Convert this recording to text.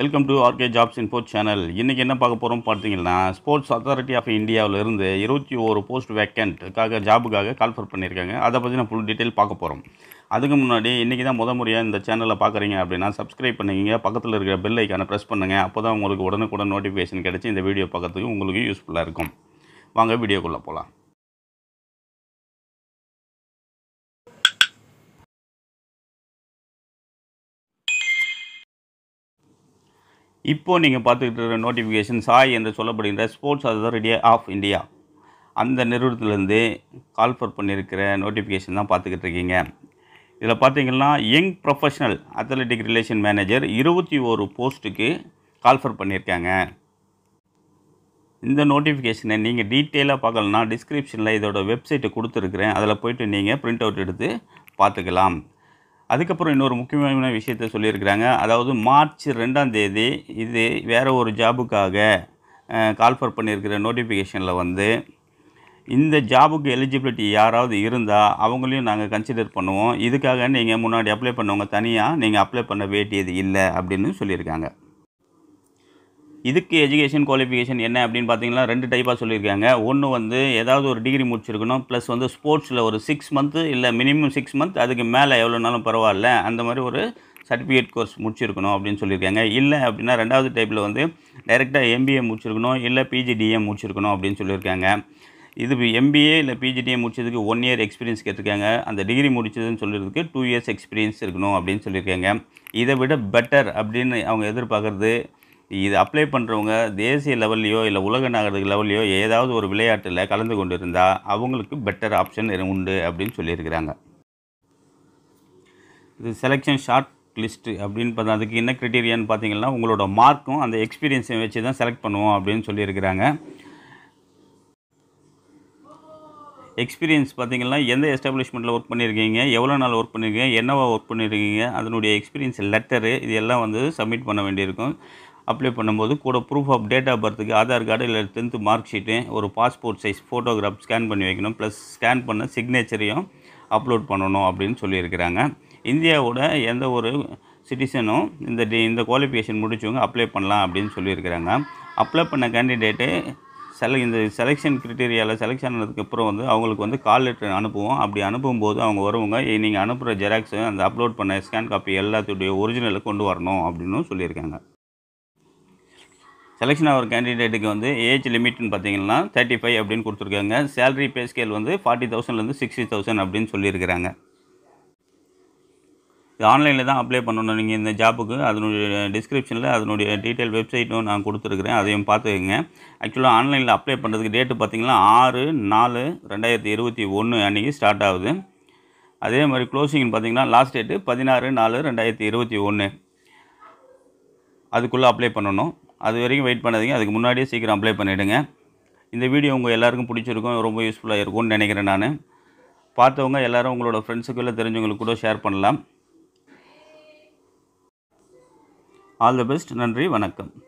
welcome to RK jobs info channel இன்றைக்கி என்ன பார்க்க போகிறோம் பார்த்தீங்கன்னா ஸ்போர்ட்ஸ் அத்தாரிட்டி ஆஃப் இந்தியாவிலிருந்து இருபத்தி ஒரு போஸ்ட் வேக்கண்ட்டுக்காக ஜாபுக்காக கால்ஃபர் பண்ணியிருக்காங்க அதை பற்றி நான் ஃபுல் டீட்டெயில் பார்க்க போகிறோம் அதுக்கு முன்னாடி இன்றைக்கி தான் முத முறையாக இந்த சேனலில் பார்க்குறீங்க அப்படின்னா சப்ஸ்கிரைப் பண்ணிக்கிங்க பக்கத்தில் இருக்கிற பெல் ஐக்கானை ப்ரெஸ் பண்ணுங்கள் அப்போ தான் உங்களுக்கு உடனுக்குடன் நோட்டிஃபிகேஷன் கிடச்சி இந்த வீடியோ பார்க்கறதுக்கு உங்களுக்கு யூஸ்ஃபுல்லாக இருக்கும் வாங்க வீடியோக்குள்ளே போகலாம் இப்போது நீங்கள் பார்த்துக்கிட்டு இருக்கிற நோட்டிஃபிகேஷன் சாய் என்று சொல்லப்படுகின்ற ஸ்போர்ட்ஸ் அதாரிட்டி ஆஃப் இந்தியா அந்த நிறுவனத்திலேருந்து கால்ஃபர் பண்ணியிருக்கிற நோட்டிஃபிகேஷன் தான் பார்த்துக்கிட்டு இருக்கீங்க இதில் பார்த்தீங்கன்னா young professional athletic relation manager இருபத்தி ஒரு போஸ்ட்டுக்கு கால்ஃபர் பண்ணியிருக்காங்க இந்த நோட்டிஃபிகேஷனை நீங்கள் டீட்டெயிலாக பார்க்கலன்னா டிஸ்கிரிப்ஷனில் இதோட வெப்சைட்டு கொடுத்துருக்குறேன் அதில் போய்ட்டு நீங்கள் ப்ரிண்ட் அவுட் எடுத்து பார்த்துக்கலாம் அதுக்கப்புறம் இன்னொரு முக்கியமான விஷயத்த சொல்லியிருக்கிறாங்க அதாவது மார்ச் ரெண்டாம் தேதி இது வேறு ஒரு ஜாபுக்காக கால்ஃபர் பண்ணியிருக்கிற நோட்டிஃபிகேஷனில் வந்து இந்த ஜாபுக்கு எலிஜிபிலிட்டி யாராவது இருந்தால் அவங்களையும் நாங்கள் கன்சிடர் பண்ணுவோம் இதுக்காக நீங்கள் முன்னாடி அப்ளை பண்ணவங்க தனியாக நீங்கள் அப்ளை பண்ண வேண்டியது இல்லை அப்படின்னு சொல்லியிருக்காங்க இதுக்கு எஜுகேஷன் குவாலிஃபிகேஷன் என்ன அப்படின்னு பார்த்தீங்கன்னா ரெண்டு டைப்பாக சொல்லியிருக்காங்க ஒன்று வந்து ஏதாவது ஒரு டிகிரி முடிச்சிருக்கணும் ப்ளஸ் வந்து ஸ்போர்ட்ஸில் ஒரு சிக்ஸ் மந்த்து இல்லை மினிமம் சிக்ஸ் மந்த் அதுக்கு மேலே எவ்வளோனாலும் பரவாயில்ல அந்த மாதிரி ஒரு சர்டிஃபிகேட் கோர்ஸ் முடிச்சிருக்கணும் அப்படின்னு சொல்லியிருக்காங்க இல்லை அப்படின்னா ரெண்டாவது டைப்பில் வந்து டைரெக்டாக எம்பிஏ முடிச்சிருக்கணும் இல்லை பிஜிடிஎம் முடிச்சிருக்கணும் அப்படின்னு சொல்லியிருக்காங்க இது எம்பிஏ இல்லை பிஜிடிஏ முடிச்சதுக்கு ஒன் இயர் எக்ஸ்பீரியன்ஸ் கேட்டிருக்காங்க அந்த டிகிரி முடிச்சதுன்னு சொல்லுறதுக்கு டூ இயர்ஸ் எக்ஸ்பீரியன்ஸ் இருக்கணும் அப்படின்னு சொல்லியிருக்காங்க இதை விட பெட்டர் அப்படின்னு அவங்க எதிர்பார்க்குறது இது அப்ளை பண்ணுறவங்க தேசிய லெவல்லையோ இல்லை உலக நகரத்துக்கு லெவல்லையோ ஏதாவது ஒரு விளையாட்டில் கலந்து கொண்டு இருந்தால் அவங்களுக்கு பெட்டர் ஆப்ஷன் உண்டு அப்படின்னு சொல்லியிருக்கிறாங்க இது செலெக்ஷன் ஷார்ட் லிஸ்ட்டு அப்படின்னு பார்த்தா அதுக்கு என்ன க்ரிட்டீரியான்னு பார்த்தீங்கன்னா உங்களோட மார்க்கும் அந்த எக்ஸ்பீரியன்ஸையும் வச்சு தான் செலக்ட் பண்ணுவோம் அப்படின்னு சொல்லியிருக்கிறாங்க எக்ஸ்பீரியன்ஸ் பார்த்தீங்கன்னா எந்த எஸ்டாப்ளிஷ்மெண்ட்டில் ஒர்க் பண்ணியிருக்கீங்க எவ்வளோ நாள் ஒர்க் பண்ணியிருக்கீங்க என்னவா ஒர்க் பண்ணியிருக்கீங்க அதனுடைய எக்ஸ்பீரியன்ஸ் லெட்டரு இது எல்லாம் வந்து சப்மிட் பண்ண வேண்டியிருக்கும் அப்ளை பண்ணும்போது கூட ப்ரூஃப் ஆஃப் டேட் ஆஃப் பர்த்துக்கு ஆதார் கார்டு இல்லை டென்த்து மார்க் ஷீட்டு ஒரு பாஸ்போர்ட் சைஸ் ஃபோட்டோகிராஃப் ஸ்கேன் பண்ணி வைக்கணும் ப்ளஸ் ஸ்கேன் பண்ண சிக்னேச்சரையும் அப்லோட் பண்ணணும் அப்படின்னு சொல்லியிருக்கிறாங்க இந்தியாவோட எந்த ஒரு சிட்டிசனும் இந்த டி இந்த குவாலிஃபிகேஷன் முடிச்சவங்க அப்ளை பண்ணலாம் அப்படின்னு சொல்லியிருக்கிறாங்க அப்ளை பண்ண கேண்டிடேட்டு செல இந்த செலெக்ஷன் க்ரிட்டீரியாவில் செலெக்ஷன் ஆனதுக்கு அப்புறம் வந்து அவங்களுக்கு வந்து கால் லெட்டர் அனுப்புவோம் அப்படி அனுப்பும்போது அவங்க வருவங்க நீங்கள் அனுப்புகிற ஜெராக்ஸு அந்த அப்லோட் பண்ண ஸ்கேன் காப்பி எல்லாத்துடைய ஒரிஜினலை கொண்டு வரணும் அப்படின்னு சொல்லியிருக்காங்க செலெக்ஷன் ஆகிற கேண்டிடேட்டுக்கு வந்து ஏஜ் லிமிட்னு பார்த்தீங்கன்னா தேர்ட்டி ஃபைவ் அப்படின்னு கொடுத்துருக்காங்க சேலரி பே ஸ்கேல் வந்து ஃபார்ட்டி தௌசண்ட்லேருந்து சிக்ஸ்டி தௌசண்ட் அப்படின்னு சொல்லியிருக்கிறாங்க இது ஆன்லைனில் தான் அப்ளை பண்ணணும் நீங்கள் இந்த ஜாப்புக்கு அதனுடைய டிஸ்கிரிப்ஷனில் அதனுடைய டீட்டெயில் வெப்சைட்டும் நான் கொடுத்துருக்குறேன் அதையும் பார்த்துக்கோங்க ஆக்சுவலாக ஆன்லைனில் அப்ளை பண்ணுறதுக்கு டேட்டு பார்த்திங்கன்னா ஆறு நாலு ரெண்டாயிரத்தி இருபத்தி ஒன்று அன்றைக்கி ஸ்டார்ட் ஆகுது அதே மாதிரி க்ளோசிங்னு பார்த்திங்கன்னா லாஸ்ட் டேட்டு பதினாறு நாலு ரெண்டாயிரத்தி இருபத்தி ஒன்று அதுக்குள்ளே அப்ளை பண்ணணும் அது வரைக்கும் வெயிட் பண்ணாதீங்க அதுக்கு முன்னாடியே சீக்கிரம் அப்ளை பண்ணிவிடுங்க இந்த வீடியோ உங்கள் எல்லாருக்கும் பிடிச்சிருக்கும் ரொம்ப யூஸ்ஃபுல்லாக இருக்கும்னு நினைக்கிறேன் நான் பார்த்தவங்க எல்லோரும் உங்களோட ஃப்ரெண்ட்ஸுக்கு இல்லை தெரிஞ்சவங்களுக்கு கூட ஷேர் பண்ணலாம் ஆல் தி பெஸ்ட் நன்றி வணக்கம்